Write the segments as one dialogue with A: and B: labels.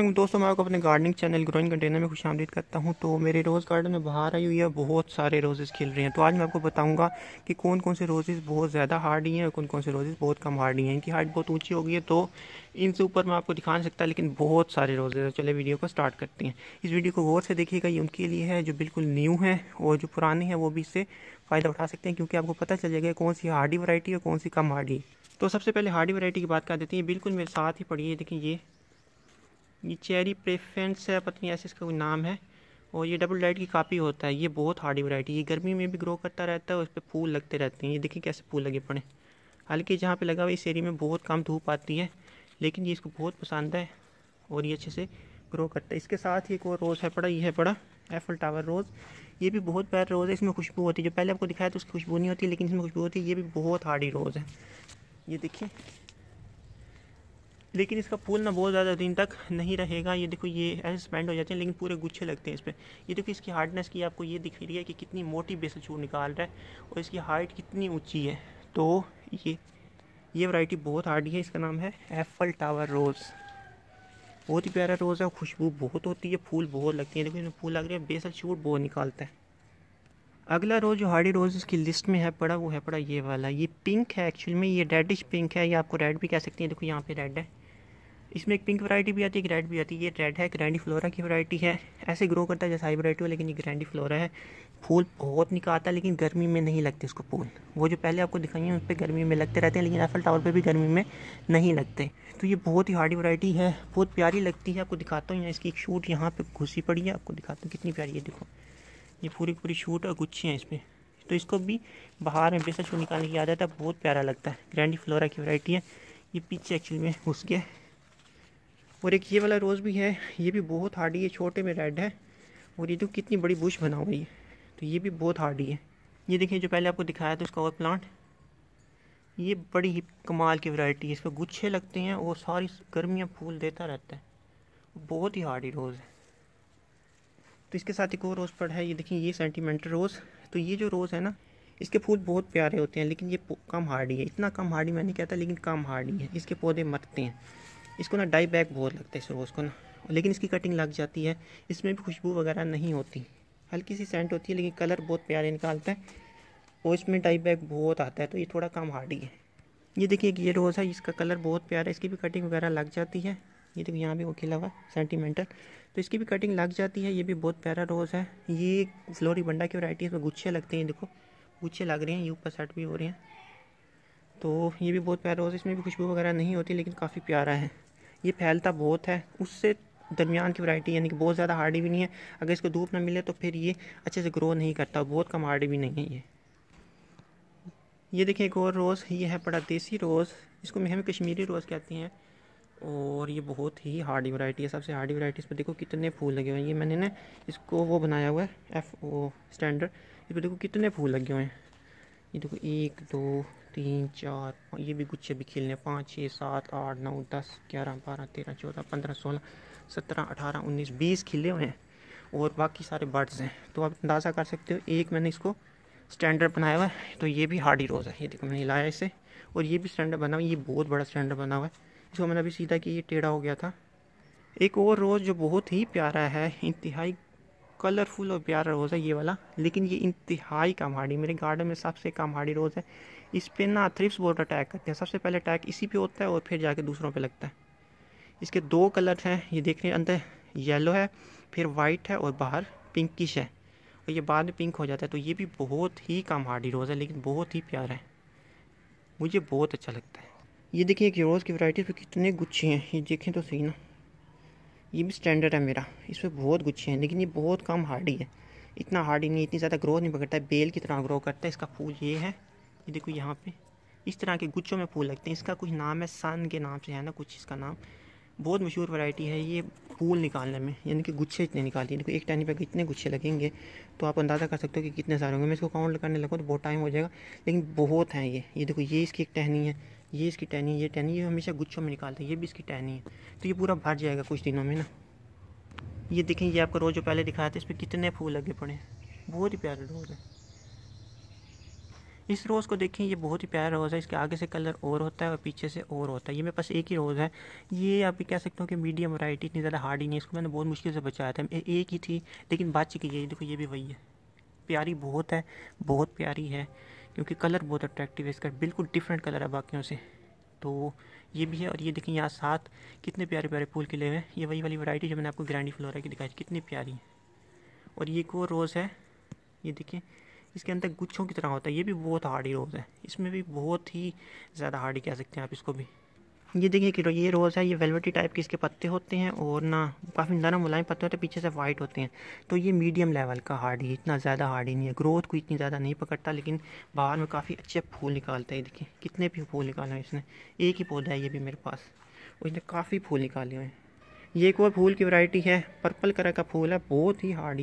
A: दोस्तों मैं आपको अपने गार्डनिंग चैनल ग्रोइंग कंटेनर में खुश आमदीद करता हूं तो मेरे रोज़ गार्डन में बाहर आई हुई है बहुत सारे रोजेज़ खिल रहे हैं तो आज मैं आपको बताऊंगा कि कौन कौन से रोजेज़ बहुत ज़्यादा हार्डी हैं और कौन कौन से रोजेज़ बहुत कम हार्डी हैं इनकी हाइट बहुत ऊंची होगी है तो इनसे ऊपर मैं आपको दिखा सकता लेकिन बहुत सारे रोजेज़ हैं चले वीडियो को स्टार्ट करते हैं इस वीडियो को गौर से देखिएगा ये उनके लिए है जो बिल्कुल न्यू है और जो पुराने हैं वो भी इससे फ़ायदा उठा सकते हैं क्योंकि आपको पता चल जाएगा कौन सी हार्डी वरायटी है कौन सी कम हार्डी तो सबसे पहले हार्डी वरायटी की बात कर देती हैं बिल्कुल मेरे साथ ही पड़ी है देखिए ये ये चेरी प्रेफेंस है पता नहीं ऐसे इसका कोई नाम है और ये डबल डाइट की कापी होता है ये बहुत हार्डी वैरायटी ये गर्मी में भी ग्रो करता रहता है और उस पर फूल लगते रहते हैं ये देखिए कैसे फूल लगे पड़े हल्के जहाँ पर लगा हुआ इस एरिए में बहुत कम धूप आती है लेकिन ये इसको बहुत पसंद है और ये अच्छे से ग्रो करता है इसके साथ ही एक और रोज़ है पड़ा ये है पड़ा एफल टावर रोज़ ये भी बहुत प्यार रोज़ है इसमें खुशबू होती है जो पहले आपको दिखाया तो उसकी खुशबू नहीं होती लेकिन इसमें खुशबू होती है ये भी बहुत हार्डी रोज़ है ये देखिए लेकिन इसका फूल ना बहुत ज़्यादा दिन तक नहीं रहेगा ये देखो ये ऐसे स्पेंड हो जाते हैं लेकिन पूरे गुच्छे लगते हैं इस पर ये देखो इसकी हार्डनेस की आपको ये दिख रही है कि कितनी मोटी बेसल चूर निकाल रहा है और इसकी हाइट कितनी ऊँची है तो ये ये वैरायटी बहुत हार्डी है इसका नाम है एफल टावर रोज़ बहुत ही प्यारा रोज़ है खुशबू बहुत होती है फूल बहुत लगती है देखो इसमें फूल लग रहे हैं बेसल शूट बहुत निकालता है अगला रोज़ जो हार्डी रोज़ की लिस्ट में है पड़ा वो है पड़ा ये वाला ये पिंक है एक्चुअली में ये रेडिश पिंक है या आपको रेड भी कह सकते हैं देखो यहाँ पे रेड है इसमें एक पिंक वैरायटी भी आती है एक रेड भी आती है ये रेड है ग्रैंडी फ्लोरा की वैरायटी है ऐसे ग्रो करता है जैसा हाई वैरायटी हो लेकिन ये ग्रैंडी फ्लोरा है फूल बहुत निकालता है लेकिन गर्मी में नहीं लगते उसको फूल वो जो पहले आपको दिखाई है उस पर गर्मी में लगते रहते हैं लेकिन एफल टावर पर भी गर्मी में नहीं लगते तो ये बहुत ही हार्डी वरायटी है बहुत प्यारी लगती है आपको दिखाता हूँ इसकी एक शूट यहाँ पर घुसी पड़ी है आपको दिखाता हूँ कितनी प्यारी है देखो ये पूरी पूरी शूट और गुच्छी हैं इसमें तो इसको भी बाहर में बेसर छू निकालने की आदत है बहुत प्यारा लगता है ग्रैंडी फ्लोरा की वरायटी है ये पीछे एक्चुअली में घुस गया और एक ये वाला रोज़ भी है ये भी बहुत हार्डी है छोटे में रेड है और ये तो कितनी बड़ी बुश बना हुई है तो ये भी बहुत हार्डी है ये देखिए जो पहले आपको दिखाया था उसका और प्लांट ये बड़ी ही कमाल की वैरायटी है इस पर गुच्छे लगते हैं और सारी गर्मियाँ फूल देता रहता है बहुत ही हार्डी रोज़ है तो इसके साथ एक और रोज़ पड़ है ये देखिए ये सेंटीमेंटल रोज़ तो ये जो रोज़ है ना इसके फूल बहुत प्यारे होते हैं लेकिन ये कम हार्डी है इतना कम हार्डी मैंने कहता लेकिन कम हार्डी है इसके पौधे मरते हैं इसको ना डाई बैग बहुत लगता है इस रोज़ को ना लेकिन इसकी कटिंग लग जाती है इसमें भी खुशबू वगैरह नहीं होती हल्की सी सेंट होती है लेकिन कलर बहुत प्यारे निकालता है और इसमें डाई बैग बहुत आता है तो ये थोड़ा कम हार्डी है ये देखिए एक ये रोज़ है इसका कलर बहुत प्यारा है इसकी भी कटिंग वगैरह लग जाती है ये देखो यहाँ भी वो खिला हुआ सेंटीमेंटल तो इसकी भी कटिंग लग जाती है ये भी बहुत प्यारा रोज़ है ये फ्लोरी बंडा की वैरायटी है इसमें गुच्छे लगते हैं देखो गुच्छे लग रहे हैं ये ऊपर सेट भी हो रहे हैं तो ये भी बहुत प्यारा होता है इसमें भी खुशबू वगैरह नहीं होती लेकिन काफ़ी प्यारा है ये फैलता बहुत है उससे दरमियान की वैरायटी यानी कि बहुत ज़्यादा हार्डी भी नहीं है अगर इसको धूप ना मिले तो फिर ये अच्छे से ग्रो नहीं करता बहुत कम हार्डी भी नहीं है ये ये देखिए एक और रोज़ ये है बड़ा देसी रोज़ इसको मेहम कश्मीरी रोज़ कहते हैं और ये बहुत ही हार्डी वैरायटी है सबसे हार्डी वैरायटी इस पर देखो कितने फूल लगे हुए हैं ये मैंने ना इसको वो बनाया हुआ है एफ ओ स्टैंडर्ड इस पर देखो कितने फूल लगे हुए हैं ये देखो एक दो तीन चार ये भी गुच्छे भी खेलने पाँच छः सात आठ नौ दस ग्यारह बारह तेरह चौदह पंद्रह सोलह सत्रह अठारह उन्नीस बीस खिले हुए हैं और बाकी सारे बर्ड्स हैं तो आप अंदाज़ा कर सकते हो एक मैंने इसको स्टैंडर्ड बनाया हुआ है तो ये भी हार्डी रोज़ है ये देखो मैंने लाया इसे और ये भी स्टैंडर्ड बना हुआ ये बहुत बड़ा स्टैंडर्ड बना हुआ है इसको मैंने अभी सीधा कि ये टेढ़ा हो गया था एक और रोज़ जो बहुत ही प्यारा है इंतहाई कलरफुल और प्यारा रोज़ है ये वाला लेकिन ये इंतहाई कम हाड़ी मेरे गार्डन में सबसे कम हाड़ी रोज़ है इस पर ना थ्रिप्स बोर्ड अटैक करते हैं सबसे पहले अटैक इसी पे होता है और फिर जाके दूसरों पे लगता है इसके दो कलर हैं ये देख रहे हैं अंदर येलो है फिर वाइट है और बाहर पिंकिश है और ये बाद में पिंक हो जाता है तो ये भी बहुत ही कम हार्डी रोज़ है लेकिन बहुत ही प्यारा है मुझे बहुत अच्छा लगता है ये देखिए एक रोज़ की वैरायटी पर कितने गुच्छे हैं ये देखें तो सही ना ये भी स्टैंडर्ड है मेरा इसमें बहुत गुच्छे हैं लेकिन ये बहुत कम हार्डी है इतना हार्डी नहीं इतनी ज़्यादा ग्रो नहीं पकड़ता है बेल की तरह ग्रो करता है इसका फूल ये है ये देखो यहाँ पे इस तरह के गुच्छों में फूल लगते हैं इसका कुछ नाम है सन के नाम से है ना कुछ इसका नाम बहुत मशहूर वैरायटी है ये फूल निकालने में यानी कि गुच्छे इतने निकालती है देखो एक टहनी पे कितने गुच्छे लगेंगे तो आप अंदाज़ा कर सकते हो कि कितने सारे होंगे मैं इसको काउंट करने लगूँ तो बहुत टाइम हो जाएगा लेकिन बहुत हैं ये ये देखो ये इसकी एक टहनी है ये इसकी टहनी ये टहनी ये हमेशा गुच्छों में निकालते हैं ये भी इसकी टहनी है तो ये पूरा भर जाएगा कुछ दिनों में ना ये देखें ये आपको रोज़ जो पहले दिखाया था इस पर कितने फूल लगे पड़े हैं बहुत ही प्यारे रोज़ है इस रोज़ को देखें ये बहुत ही प्यारा रोज़ है इसके आगे से कलर और होता है और पीछे से और होता है ये मेरे पास एक ही रोज़ है ये आप भी कह सकते हो कि मीडियम वराइटी इतनी ज़्यादा हार्ड ही नहीं इसको मैंने बहुत मुश्किल से बचाया था एक ही थी लेकिन बात चीकी ये देखो ये भी वही है प्यारी बहुत है बहुत प्यारी है क्योंकि कलर बहुत अट्रैक्टिव है इसका बिल्कुल डिफरेंट कलर है बाकियों से तो ये भी है और ये देखिए यहाँ साथ कितने प्यारे प्यारे फूल खिले हुए हैं ये वही वाली वैरायटी जो मैंने आपको ग्रैंडी फ्लोरा की दिखाई कितनी प्यारी है और ये एक और रोज़ है ये देखिए इसके अंदर गुच्छों की तरह होता है ये भी बहुत हार्डी रोज़ है इसमें भी बहुत ही ज़्यादा हार्डी कह सकते हैं आप इसको भी ये देखिए कि ये रोज़ है ये वेलवेटी टाइप के इसके पत्ते होते हैं और ना काफ़ी ज़्यादा मुलायम पत्ते होते हैं पीछे से वाइट होते हैं तो ये मीडियम लेवल का हार्ड है इतना ज़्यादा हार्ड ही नहीं है ग्रोथ को इतनी ज़्यादा नहीं पकड़ता लेकिन बाहर में काफ़ी अच्छे फूल निकालता है देखिए कितने भी फूल निकाले हैं इसने एक ही पौधा है ये भी मेरे पास और इसने काफ़ी फूल निकाले हुए हैं ये एक और फूल की वैरायटी है पर्पल कलर का फूल है बहुत ही हार्ड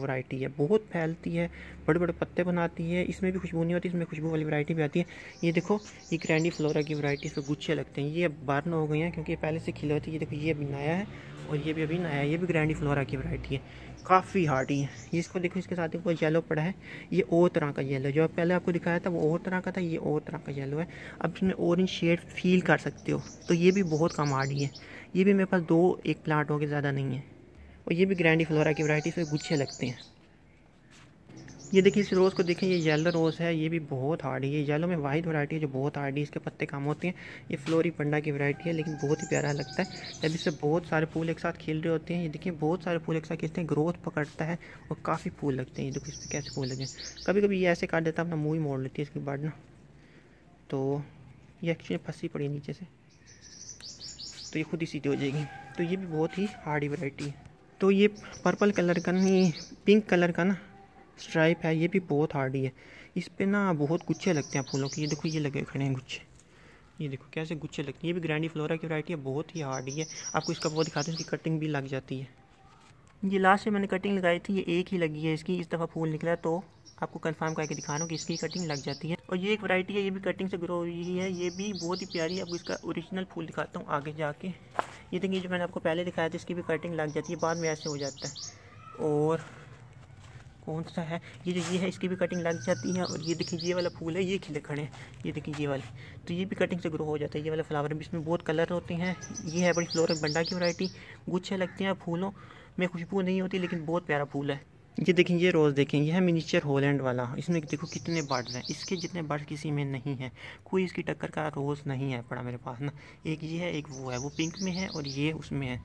A: वैरायटी है बहुत फैलती है बड़े बड़े पत्ते बनाती है इसमें भी खुशबू नहीं होती इसमें खुशबू वाली वैरायटी भी आती है ये देखो ये क्रैंडी फ्लोरा की वैरायटी इसमें गुच्छे लगते हैं ये अब बारह हो गई हैं क्योंकि ये पहले से खिले होती है ये देखो ये अभी नया है और ये भी अभी नया है ये भी ग्रैंडी फ्लोरा की वरायटी है काफ़ी हार्डी है इसको देखो इसके साथ एक येलो पड़ा है ये और तरह का येलो जो पहले आपको दिखाया था वो और तरह का था ये और तरह का येलो है अब इसमें इन शेड फील कर सकते हो तो ये भी बहुत कम हार्डी है ये भी मेरे पास दो एक प्लांट हो गए ज़्यादा नहीं है और ये भी ग्रैंडी फ्लोरा की वरायटी से गुच्छे लगते हैं ये देखिए इस रोज़ को देखें ये येलो रोज़ है ये भी बहुत हार्ड है ये येलो में वाइट वैरायटी है जो बहुत हार्ड है इसके पत्ते काम होते हैं ये फ्लोरी पंडा की वैरायटी है लेकिन बहुत ही प्यारा लगता है जब इससे बहुत सारे फूल एक साथ खिल रहे होते हैं ये देखिए बहुत सारे फूल एक साथ खिलते हैं ग्रोथ पकड़ता है और काफ़ी फूल लगते हैं ये देखो इसमें कैसे फूल लगे कभी कभी ये ऐसे काट देता है अपना मुँह मोड़ लेती है इसकी बाद ना तो ये एक्चुअली फंसी पड़ी नीचे से तो ये खुद ही सीधी हो जाएगी तो ये भी बहुत ही हार्डी वैरायटी है तो ये पर्पल कलर का नहीं पिंक कलर का ना स्ट्राइप है ये भी बहुत हार्डी है इस पर ना बहुत गुच्छे लगते हैं फूलों के ये देखो ये लगे खड़े हैं गुच्छे ये देखो कैसे गुच्छे लगते हैं ये भी ग्रैंडी फ्लोरा की वैरायटी है बहुत ही हार्ड है आपको इसका बहुत दिखाते हैं इसकी कटिंग भी लग जाती है ये लास्ट में मैंने कटिंग लगाई थी ये एक ही लगी है इसकी इस दफ़ा फूल निकला तो आपको कंफर्म करके दिखा रहा हूँ कि इसकी कटिंग लग जाती है और ये एक वैरायटी है ये भी कटिंग से ग्रो हुई है ये भी बहुत ही प्यारी है आपको इसका ओरिजिनल फूल दिखाता हूँ आगे जाके ये देखिए जो मैंने आपको पहले दिखाया था इसकी भी कटिंग लग जाती है बाद में ऐसे हो जाता है और कौन सा है ये जो ये है इसकी भी कटिंग लग जाती है और ये देखिए ये वाला फूल है ये खिले खड़े हैं ये देखिए ये वाले तो ये भी कटिंग से ग्रो हो जाता है ये वाला फ्लावर भी इसमें बहुत कलर होते हैं ये है बड़ी फ्लोर बंडा की वैरायटी गुच्छे लगते हैं फूलों में खुशबू नहीं होती लेकिन बहुत प्यारा फूल है ये देखें ये रोज़ देखें यह मिनीचर होलैंड वाला इसमें देखो कितने बर्ड्स हैं इसके जितने बर्ड्स किसी में नहीं है कोई इसकी टक्कर का रोज़ नहीं है पड़ा मेरे पास ना एक ये है एक वो है वो पिंक में है और ये उसमें है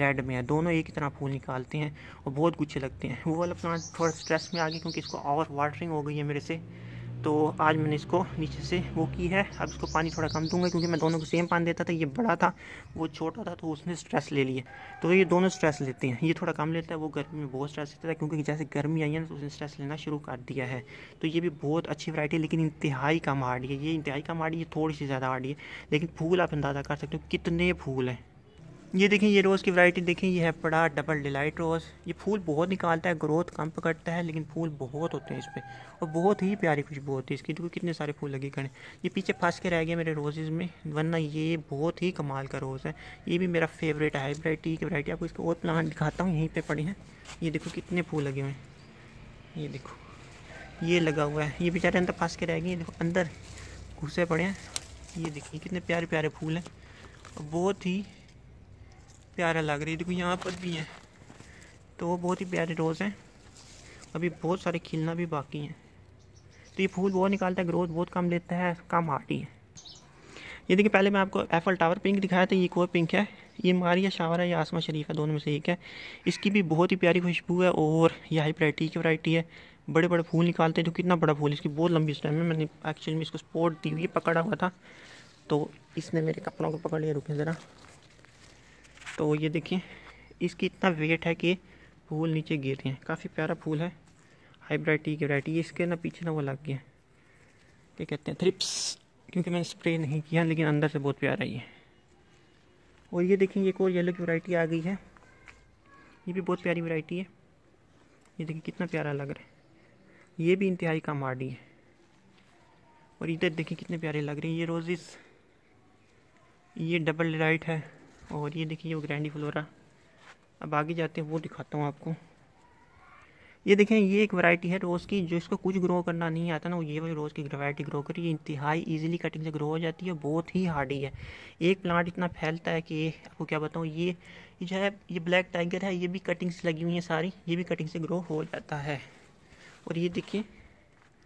A: रेड में है दोनों एक ही तरह फूल निकालते हैं और बहुत गुच्छे लगते हैं वो वाला प्लांट थोड़ा स्ट्रेस में आ गया क्योंकि इसको ओवर वाटरिंग हो गई है मेरे से तो आज मैंने इसको नीचे से वो की है अब इसको पानी थोड़ा कम दूंगा क्योंकि मैं दोनों को सेम पानी देता था ये बड़ा था वो छोटा था तो उसने स्ट्रेस ले लिया तो ये दोनों स्ट्रेस लेते हैं ये थोड़ा कम लेता है वो गर्मी में बहुत स्ट्रेस लेता था क्योंकि जैसे गर्मी आई है ना तो उसने स्ट्रेस लेना शुरू कर दिया है तो ये भी बहुत अच्छी वरायटी है लेकिन इंतहाई कम हार्ड है ये इंतहाई कम हार्ड है थोड़ी सी ज़्यादा हार्ड है लेकिन फूल आप अंदाज़ा कर सकते हो कितने फूल हैं ये देखें ये रोज़ की वैरायटी देखें ये है पड़ा डबल डिलाइट रोज़ ये फूल बहुत निकालता है ग्रोथ कम पकड़ता है लेकिन फूल बहुत होते हैं इस पर और बहुत ही प्यारी खुशबू होती है इसकी देखो कितने सारे फूल लगे खड़े ये पीछे फंस के रह गए मेरे रोजेज़ में वरना ये बहुत ही कमाल का रोज़ है ये भी मेरा फेवरेट है वरायटी की वरायटी आपको इसके और प्लांट दिखाता हूँ यहीं पर पड़े हैं ये देखो कितने फूल लगे हुए हैं ये देखो ये लगा हुआ है ये बेचारे अंदर फंस के रह गए देखो अंदर घुसे पड़े हैं ये देखिए कितने प्यारे प्यारे फूल हैं बहुत ही प्यारा लग रही है देखो यहाँ पर भी हैं तो वो बहुत ही प्यारे रोज़ हैं अभी बहुत सारे खिलना भी बाकी हैं तो ये फूल बहुत निकालता है ग्रोथ बहुत कम लेता है कम हार्टी है ये देखिए पहले मैं आपको एफल टावर पिंक दिखाया था ये कोई पिंक है ये मारिया शावर है या आसमा शरीफ है दोनों में से एक है इसकी भी बहुत ही प्यारी खुशबू है और यह वरायटी की वरायटी है बड़े बड़े फूल निकालते हैं जो कितना बड़ा फूल इसकी बहुत लंबी स्टाइम है मैंने एक्चुअली में इसको स्पोर्ट दी हुई पकड़ा हुआ था तो इसने मेरे कपड़ों को पकड़ लिया रुके ज़रा तो ये देखिए इसकी इतना वेट है कि फूल नीचे गिर रहे हैं काफ़ी प्यारा फूल है हाइब्राइटी की वरायटी इसके ना पीछे ना वो लग गया क्या कहते हैं थ्रिप्स क्योंकि मैंने स्प्रे नहीं किया लेकिन अंदर से बहुत प्यारा ही है और ये देखिए एक और येलो की वरायटी आ गई है ये भी बहुत प्यारी वरायटी है ये देखिए कितना प्यारा लग रहा है ये भी इंतहाई का आडी है और इधर देखिए कितने प्यारे लग रहे हैं ये रोजेस ये डबल डाइट है और ये देखिए वो ग्रैंडी फ्लोरा अब आगे जाते हैं वो दिखाता हूँ आपको ये देखें ये एक वैरायटी है रोज़ की जो इसको कुछ ग्रो करना नहीं आता ना वो ये वाली रोज़ की वैरायटी ग्रो करी ये इंतहाई ईजिली कटिंग से ग्रो हो जाती है बहुत ही हार्डी है एक प्लांट इतना फैलता है कि आपको क्या बताऊँ ये ये जो है ये ब्लैक टाइगर है ये भी कटिंग्स लगी हुई हैं सारी ये भी कटिंग से ग्रो हो जाता है और ये देखिए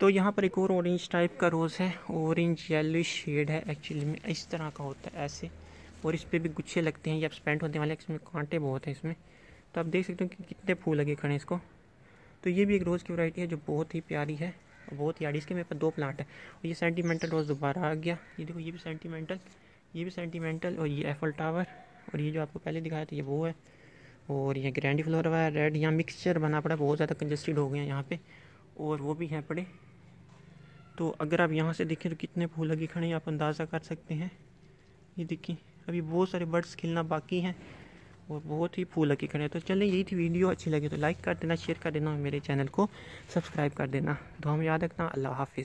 A: तो यहाँ पर एक और ऑरेंज टाइप का रोज़ है ऑरेंज येलो शेड है एक्चुअली में इस तरह का होता है ऐसे और इस पर भी गुच्छे लगते हैं ये अब स्पेंट होने वाले इसमें कांटे बहुत हैं इसमें तो आप देख सकते हो कि कितने फूल लगे खड़े इसको तो ये भी एक रोज़ की वैरायटी है जो बहुत ही प्यारी है और बहुत ही आड़ी इसके मेरे पास दो प्लांट है और ये सेंटीमेंटल रोज़ दोबारा आ गया ये देखो ये भी सेंटीमेंटल ये भी सेंटीमेंटल और ये एफल टावर और ये जो आपको पहले दिखाया था ये वो है और ये ग्रैंडी फ्लोर है रेड यहाँ मिक्सचर बना पड़ा बहुत ज़्यादा कंजस्टेड हो गए हैं यहाँ पर और वो भी हैं पड़े तो अगर आप यहाँ से देखें तो कितने फूल लगे खड़े हैं आप अंदाज़ा कर सकते हैं ये देखिए अभी बहुत सारे बर्ड्स खिलना बाकी हैं और बहुत ही फूल लगे खड़े हैं तो चलिए यही थी वीडियो अच्छी लगी तो लाइक कर देना शेयर कर देना और मेरे चैनल को सब्सक्राइब कर देना तो हम याद रखना अल्लाह हाफिज़